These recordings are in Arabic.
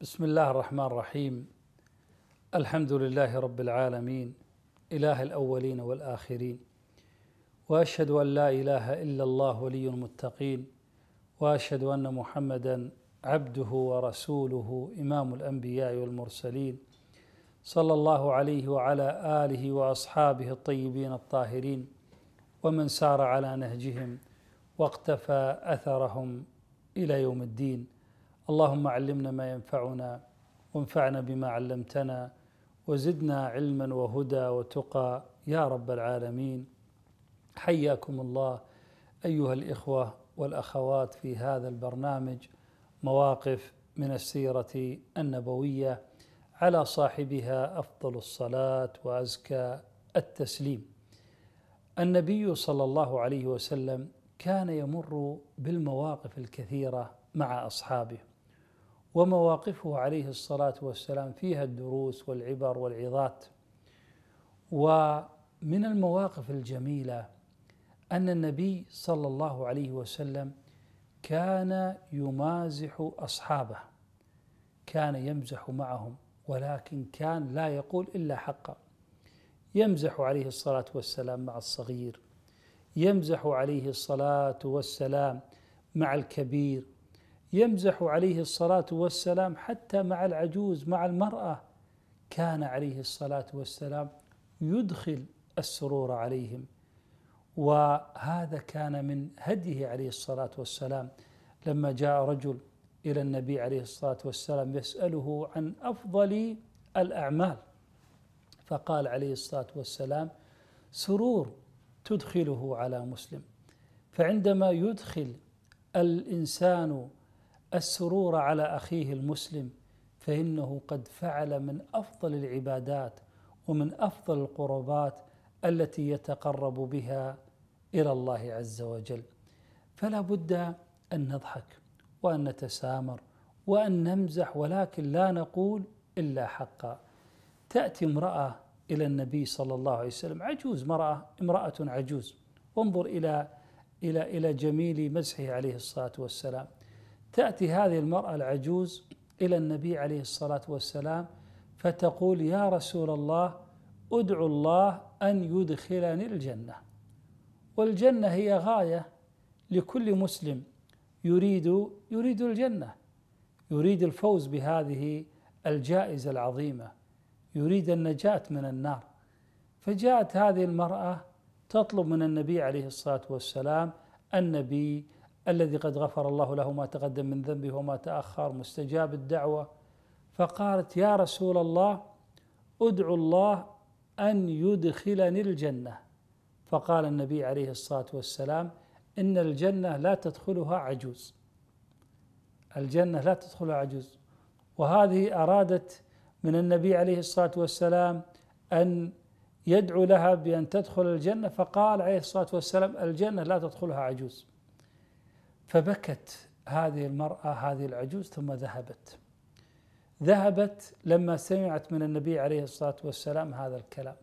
بسم الله الرحمن الرحيم الحمد لله رب العالمين إله الأولين والآخرين وأشهد أن لا إله إلا الله ولي المتقين وأشهد أن محمدا عبده ورسوله إمام الأنبياء والمرسلين صلى الله عليه وعلى آله وأصحابه الطيبين الطاهرين ومن سار على نهجهم واقتفى أثرهم إلى يوم الدين اللهم علمنا ما ينفعنا وانفعنا بما علمتنا وزدنا علما وهدى وتقى يا رب العالمين حياكم الله ايها الاخوه والاخوات في هذا البرنامج مواقف من السيره النبويه على صاحبها افضل الصلاه وازكى التسليم النبي صلى الله عليه وسلم كان يمر بالمواقف الكثيره مع اصحابه ومواقفه عليه الصلاه والسلام فيها الدروس والعبر والعظات ومن المواقف الجميله ان النبي صلى الله عليه وسلم كان يمازح اصحابه كان يمزح معهم ولكن كان لا يقول الا حقا يمزح عليه الصلاه والسلام مع الصغير يمزح عليه الصلاه والسلام مع الكبير يمزح عليه الصلاه والسلام حتى مع العجوز مع المراه كان عليه الصلاه والسلام يدخل السرور عليهم وهذا كان من هديه عليه الصلاه والسلام لما جاء رجل الى النبي عليه الصلاه والسلام يساله عن افضل الاعمال فقال عليه الصلاه والسلام سرور تدخله على مسلم فعندما يدخل الانسان السرور على اخيه المسلم فانه قد فعل من افضل العبادات ومن افضل القربات التي يتقرب بها الى الله عز وجل فلا بد ان نضحك وان نتسامر وان نمزح ولكن لا نقول الا حقا تاتي امراه الى النبي صلى الله عليه وسلم عجوز امراه امراه عجوز وانظر الى الى الى جميل مزحه عليه الصلاه والسلام تأتي هذه المرأة العجوز إلى النبي عليه الصلاة والسلام فتقول يا رسول الله ادعو الله أن يدخلني الجنة والجنة هي غاية لكل مسلم يريد يريد الجنة يريد الفوز بهذه الجائزة العظيمة يريد النجاة من النار فجاءت هذه المرأة تطلب من النبي عليه الصلاة والسلام النبي الذي قد غفر الله له ما تقدم من ذنبه وما تاخر مستجاب الدعوه فقالت يا رسول الله ادعو الله ان يدخلني الجنه فقال النبي عليه الصلاه والسلام ان الجنه لا تدخلها عجوز الجنه لا تدخلها عجوز وهذه ارادت من النبي عليه الصلاه والسلام ان يدعو لها بان تدخل الجنه فقال عليه الصلاه والسلام الجنه لا تدخلها عجوز فبكت هذه المرأة هذه العجوز ثم ذهبت ذهبت لما سمعت من النبي عليه الصلاة والسلام هذا الكلام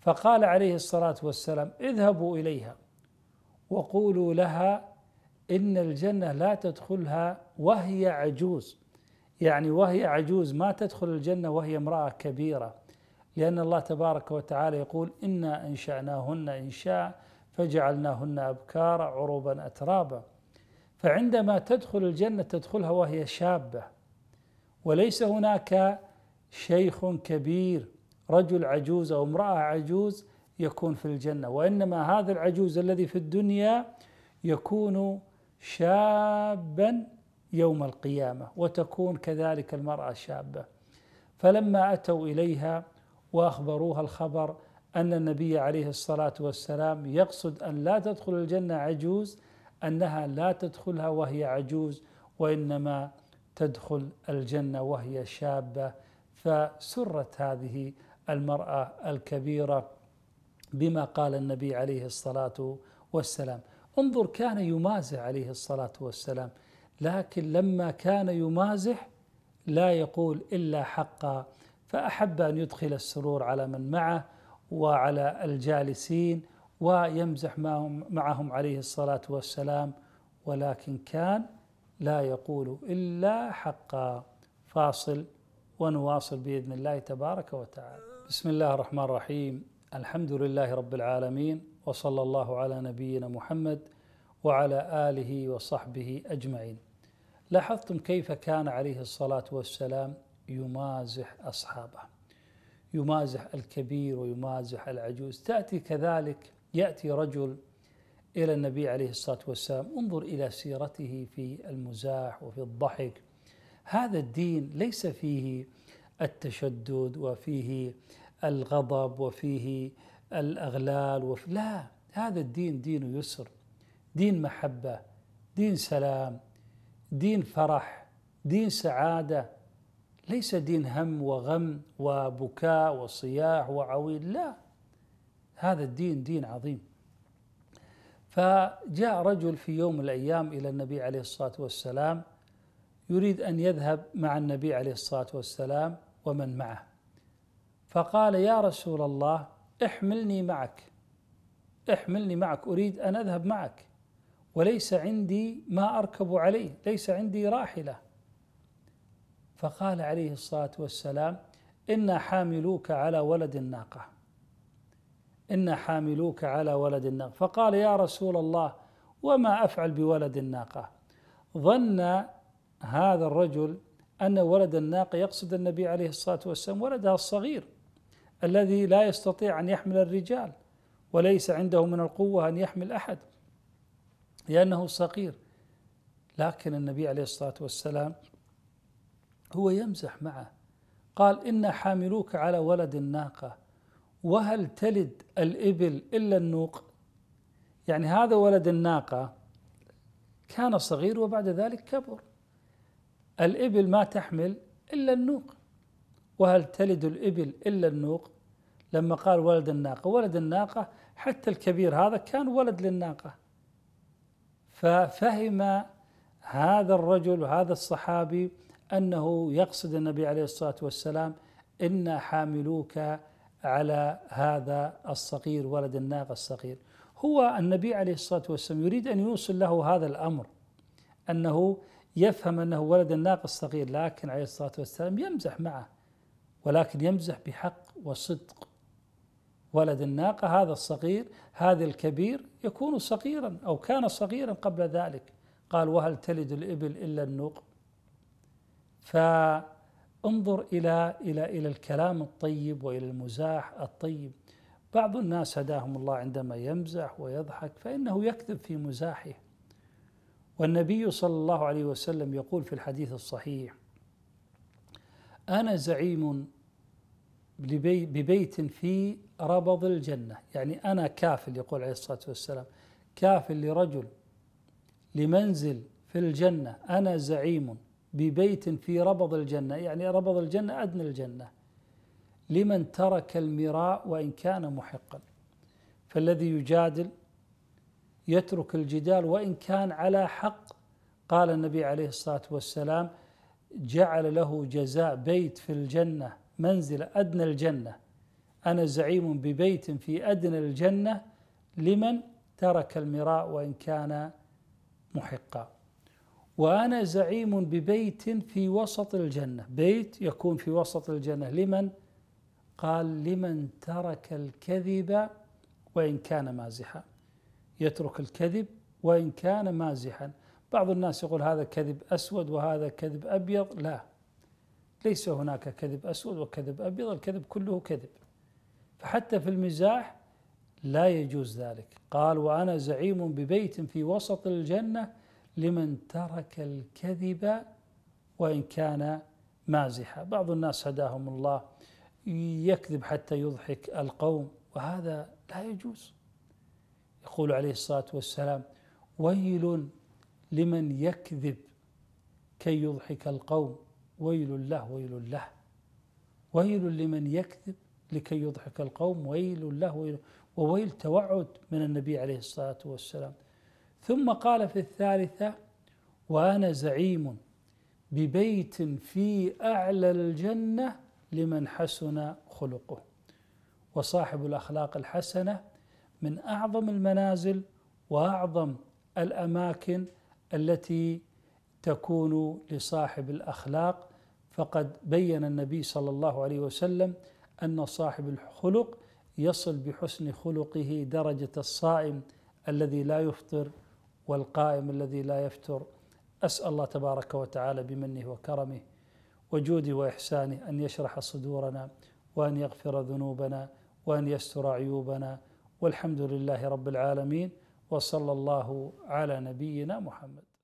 فقال عليه الصلاة والسلام اذهبوا إليها وقولوا لها إن الجنة لا تدخلها وهي عجوز يعني وهي عجوز ما تدخل الجنة وهي امرأة كبيرة لأن الله تبارك وتعالى يقول إنا أنشأناهن إنشاء فجعلناهن أبكارا عروبا أترابا فعندما تدخل الجنة تدخلها وهي شابة وليس هناك شيخ كبير رجل عجوز أو امرأة عجوز يكون في الجنة وإنما هذا العجوز الذي في الدنيا يكون شابا يوم القيامة وتكون كذلك المرأة شابة فلما أتوا إليها وأخبروها الخبر أن النبي عليه الصلاة والسلام يقصد أن لا تدخل الجنة عجوز انها لا تدخلها وهي عجوز وانما تدخل الجنه وهي شابه فسرت هذه المراه الكبيره بما قال النبي عليه الصلاه والسلام انظر كان يمازح عليه الصلاه والسلام لكن لما كان يمازح لا يقول الا حقا فاحب ان يدخل السرور على من معه وعلى الجالسين ويمزح معهم, معهم عليه الصلاة والسلام ولكن كان لا يقول إلا حقا فاصل ونواصل بإذن الله تبارك وتعالى بسم الله الرحمن الرحيم الحمد لله رب العالمين وصلى الله على نبينا محمد وعلى آله وصحبه أجمعين لاحظتم كيف كان عليه الصلاة والسلام يمازح أصحابه يمازح الكبير ويمازح العجوز تأتي كذلك ياتي رجل الى النبي عليه الصلاه والسلام انظر الى سيرته في المزاح وفي الضحك هذا الدين ليس فيه التشدد وفيه الغضب وفيه الاغلال وفي لا هذا الدين دين يسر دين محبه دين سلام دين فرح دين سعاده ليس دين هم وغم وبكاء وصياح وعويل لا هذا الدين دين عظيم فجاء رجل في يوم من الايام الى النبي عليه الصلاه والسلام يريد ان يذهب مع النبي عليه الصلاه والسلام ومن معه فقال يا رسول الله احملني معك احملني معك اريد ان اذهب معك وليس عندي ما اركب عليه ليس عندي راحله فقال عليه الصلاه والسلام انا حاملوك على ولد الناقه إنا حاملوك على ولد الناقة فقال يا رسول الله وما أفعل بولد الناقة ظن هذا الرجل أن ولد الناقة يقصد النبي عليه الصلاة والسلام ولدها الصغير الذي لا يستطيع أن يحمل الرجال وليس عنده من القوة أن يحمل أحد لأنه صغير لكن النبي عليه الصلاة والسلام هو يمزح معه قال إنا حاملوك على ولد الناقة وهل تلد الإبل إلا النوق يعني هذا ولد الناقة كان صغير وبعد ذلك كبر الإبل ما تحمل إلا النوق وهل تلد الإبل إلا النوق لما قال ولد الناقة ولد الناقة حتى الكبير هذا كان ولد للناقة ففهم هذا الرجل وهذا الصحابي أنه يقصد النبي عليه الصلاة والسلام إنا حاملوك على هذا الصغير ولد الناقه الصغير هو النبي عليه الصلاه والسلام يريد ان يوصل له هذا الامر انه يفهم انه ولد الناقه الصغير لكن عليه الصلاه والسلام يمزح معه ولكن يمزح بحق وصدق ولد الناقه هذا الصغير هذا الكبير يكون صغيرا او كان صغيرا قبل ذلك قال وهل تلد الابل الا النوق ف انظر الى الى الى الكلام الطيب والى المزاح الطيب بعض الناس هداهم الله عندما يمزح ويضحك فانه يكذب في مزاحه والنبي صلى الله عليه وسلم يقول في الحديث الصحيح انا زعيم ببيت في ربض الجنه يعني انا كافل يقول عليه الصلاه والسلام كافل لرجل لمنزل في الجنه انا زعيم ببيت في ربض الجنة يعني ربض الجنة أدنى الجنة لمن ترك المراء وإن كان محقا فالذي يجادل يترك الجدال وإن كان على حق قال النبي عليه الصلاة والسلام جعل له جزاء بيت في الجنة منزل أدنى الجنة أنا زعيم ببيت في أدنى الجنة لمن ترك المراء وإن كان محقا وأنا زعيم ببيت في وسط الجنة بيت يكون في وسط الجنة لمن؟ قال لمن ترك الكذب وإن كان مازحا يترك الكذب وإن كان مازحا بعض الناس يقول هذا كذب أسود وهذا كذب أبيض لا ليس هناك كذب أسود وكذب أبيض الكذب كله كذب فحتى في المزاح لا يجوز ذلك قال وأنا زعيم ببيت في وسط الجنة لمن ترك الكذب وإن كان مازحا بعض الناس هداهم الله يكذب حتى يضحك القوم وهذا لا يجوز يقول عليه الصلاة والسلام ويل لمن يكذب كي يضحك القوم ويل له ويل له ويل لمن يكذب لكي يضحك القوم ويل له ويل وويل توعد من النبي عليه الصلاة والسلام ثم قال في الثالثة وأنا زعيم ببيت في أعلى الجنة لمن حسن خلقه وصاحب الأخلاق الحسنة من أعظم المنازل وأعظم الأماكن التي تكون لصاحب الأخلاق فقد بين النبي صلى الله عليه وسلم أن صاحب الخلق يصل بحسن خلقه درجة الصائم الذي لا يفطر والقائم الذي لا يفتر اسال الله تبارك وتعالى بمنه وكرمه وجوده واحسانه ان يشرح صدورنا وان يغفر ذنوبنا وان يستر عيوبنا والحمد لله رب العالمين وصلى الله على نبينا محمد